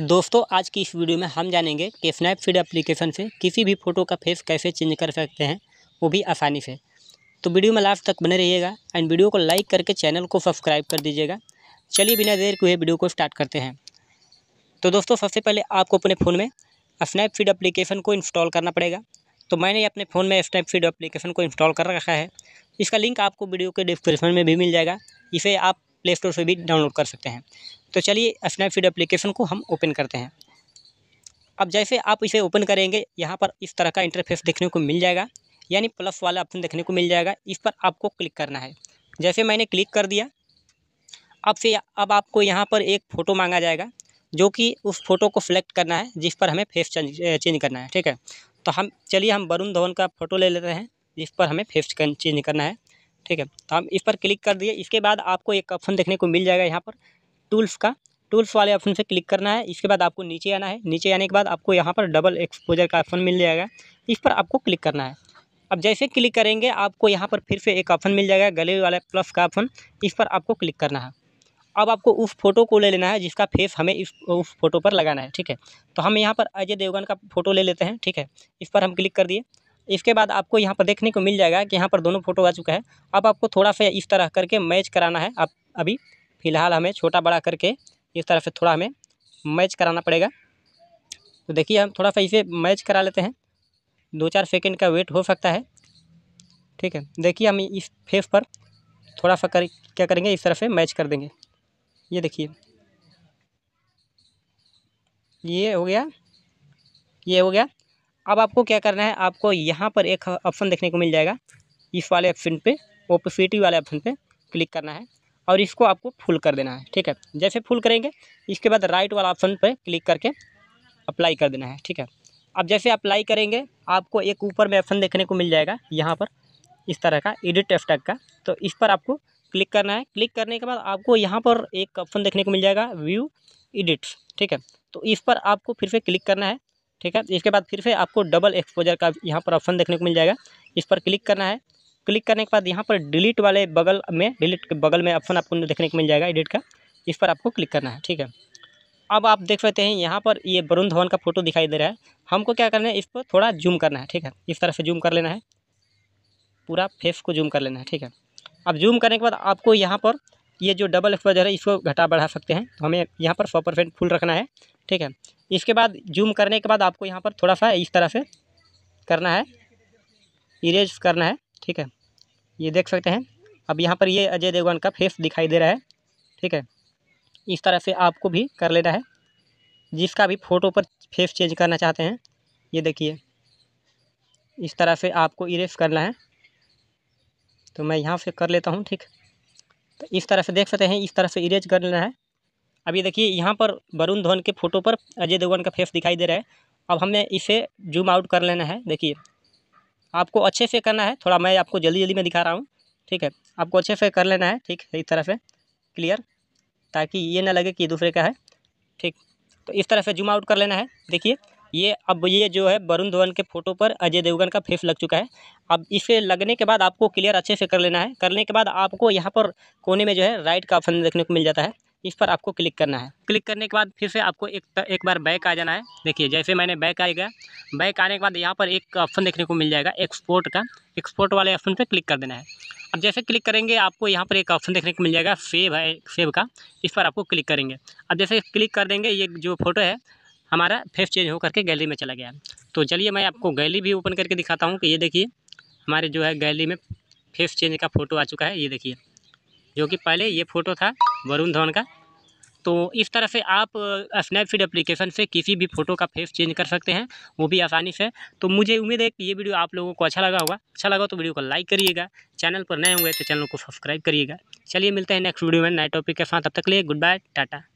दोस्तों आज की इस वीडियो में हम जानेंगे कि स्नैपफीड एप्लीकेशन से किसी भी फ़ोटो का फेस कैसे चेंज कर सकते हैं वो भी आसानी से तो वीडियो में लास्ट तक बने रहिएगा एंड वीडियो को लाइक करके चैनल को सब्सक्राइब कर दीजिएगा चलिए बिना देर के वीडियो को स्टार्ट करते हैं तो दोस्तों सबसे पहले आपको अपने फ़ोन में स्नैपफीड अप्लीकेशन को इंस्टॉल करना पड़ेगा तो मैंने अपने फ़ोन में स्नैपफीड अप्लीकेशन को इंस्टॉल कर रखा है इसका लिंक आपको वीडियो के डिस्क्रिप्शन में भी मिल जाएगा इसे आप प्ले स्टोर से भी डाउनलोड कर सकते हैं तो चलिए स्नैपसीड एप्लीकेशन को हम ओपन करते हैं अब जैसे आप इसे ओपन करेंगे यहाँ पर इस तरह का इंटरफेस देखने को मिल जाएगा यानी प्लस वाला ऑप्शन देखने को मिल जाएगा इस पर आपको क्लिक करना है जैसे मैंने क्लिक कर दिया अब से अब आपको यहाँ पर एक फ़ोटो मांगा जाएगा जो कि उस फोटो को सिलेक्ट करना है जिस पर हमें फेस चेंज चेंज करना है ठीक है तो हम चलिए हम वरुण धवन का फ़ोटो ले लेते हैं जिस पर हमें फेस चेंज करना है ठीक है तो हम इस पर क्लिक कर दिए इसके बाद आपको एक ऑप्शन देखने को मिल जाएगा यहाँ पर टूल्स का टूल्स वाले ऑप्शन से क्लिक करना है इसके बाद आपको नीचे आना है नीचे आने के बाद आपको यहाँ पर डबल एक्सपोजर का ऑप्शन मिल जाएगा इस पर आपको क्लिक करना है अब जैसे क्लिक करेंगे आपको यहाँ पर फिर से एक ऑप्शन मिल जाएगा गले वाले प्लस का ऑप्शन इस पर आपको क्लिक करना है अब आपको उस फोटो को ले लेना है जिसका फेस हमें इस उस फोटो पर लगाना है ठीक है तो हम यहाँ पर अजय देवगन का फोटो ले लेते हैं ठीक है इस पर हम क्लिक कर दिए इसके बाद आपको यहाँ पर देखने को मिल जाएगा कि यहाँ पर दोनों फोटो आ चुका है अब आपको थोड़ा सा इस तरह करके मैच कराना है आप अभी फ़िलहाल हमें छोटा बड़ा करके इस तरह से थोड़ा हमें मैच कराना पड़ेगा तो देखिए हम थोड़ा सा इसे मैच करा लेते हैं दो चार सेकेंड का वेट हो सकता है ठीक है देखिए हम इस फेस पर थोड़ा सा कर क्या करेंगे इस तरह से मैच कर देंगे ये देखिए ये हो गया ये हो गया अब आपको क्या करना है आपको यहाँ पर एक ऑप्शन देखने को मिल जाएगा इस वाले ऑप्शन पे ओपोसिटी वाले ऑप्शन पे क्लिक करना है और इसको आपको फुल कर देना है ठीक है जैसे फुल करेंगे इसके बाद राइट वाला ऑप्शन पर क्लिक करके अप्लाई कर देना है ठीक है अब जैसे अप्लाई करेंगे आपको एक ऊपर में ऑप्शन देखने को मिल जाएगा यहाँ पर इस तरह का एडिट एफ का तो इस पर आपको क्लिक करना है क्लिक करने के बाद आपको यहाँ पर एक ऑप्शन देखने को मिल जाएगा व्यू एडिट ठीक है तो इस पर आपको फिर से क्लिक करना है ठीक है इसके बाद फिर से आपको डबल एक्सपोजर का यहाँ पर ऑप्शन देखने को मिल जाएगा इस पर क्लिक करना है क्लिक करने के बाद यहाँ पर डिलीट वाले बगल में डिलीट के बगल में ऑप्शन आपको देखने को मिल जाएगा एडिट का इस पर आपको क्लिक करना है ठीक है अब आप देख सकते हैं यहाँ पर ये वरुण धवन का फोटो दिखाई दे रहा है हमको क्या करना है इस पर थोड़ा जूम करना है ठीक है इस तरह से जूम कर लेना है पूरा फेस को जूम कर लेना है ठीक है अब जूम करने के बाद आपको यहाँ पर ये जो डबल एक्सपोजर है इसको घटा बढ़ा सकते हैं तो हमें यहाँ पर सौ परसेंट फुल रखना है ठीक है इसके बाद जूम करने के बाद आपको यहाँ पर थोड़ा सा इस तरह से करना है इरेज करना है ठीक है ये देख सकते हैं अब यहाँ पर ये अजय देवगन का फेस दिखाई दे रहा है ठीक है इस तरह से आपको भी कर लेना है जिसका भी फ़ोटो पर फेस चेंज करना चाहते हैं ये देखिए इस तरह से आपको इरेज करना है तो मैं यहाँ से कर लेता हूँ ठीक इस तरह से देख सकते हैं इस तरह से इरेज कर लेना है अब ये देखिए यहाँ पर वरुण धवन के फोटो पर अजय देवगन का फेस दिखाई दे रहा है अब हमें इसे जूम आउट कर लेना है देखिए आपको अच्छे से करना है थोड़ा मैं आपको जल्दी जल्दी में दिखा रहा हूँ ठीक है आपको अच्छे से कर लेना है ठीक इस तरह से क्लियर ताकि ये ना लगे कि दूसरे का है ठीक तो इस तरह से जूम आउट कर लेना है देखिए ये अब ये जो है वरुण धवन के फोटो पर अजय देवगन का फेस लग चुका है अब इसे लगने के बाद आपको क्लियर अच्छे से कर लेना है करने के बाद आपको यहाँ पर कोने में जो है राइट का ऑप्शन देखने को मिल जाता है इस पर आपको क्लिक करना है क्लिक करने के बाद फिर से आपको एक त, एक बार बैक आ जाना है देखिए जैसे मैंने बैक आएगा बैक आने के बाद यहाँ पर एक ऑप्शन देखने को मिल जाएगा एक्सपोर्ट का एक्सपोर्ट वाले ऑप्शन पर क्लिक कर देना है अब जैसे क्लिक करेंगे आपको यहाँ पर एक ऑप्शन देखने को मिल जाएगा सेव है सेव का इस पर आपको क्लिक करेंगे अब जैसे क्लिक कर देंगे ये जो फोटो है हमारा फेस चेंज होकर के गैलरी में चला गया तो चलिए मैं आपको गैलरी भी ओपन करके दिखाता हूँ कि ये देखिए हमारे जो है गैलरी में फेस चेंज का फ़ोटो आ चुका है ये देखिए जो कि पहले ये फ़ोटो था वरुण धवन का तो इस तरह से आप स्नैपफीड एप्लीकेशन से किसी भी फ़ोटो का फेस चेंज कर सकते हैं वो भी आसानी से तो मुझे उम्मीद है कि ये वीडियो आप लोगों को अच्छा लगा होगा अच्छा लगा तो वीडियो को लाइक करिएगा चैनल पर नए हुए तो चैनल को सब्सक्राइब करिएगा चलिए मिलते हैं नेक्स्ट वीडियो में नए टॉपिक के साथ तब तक लिए गुड बाय टाटा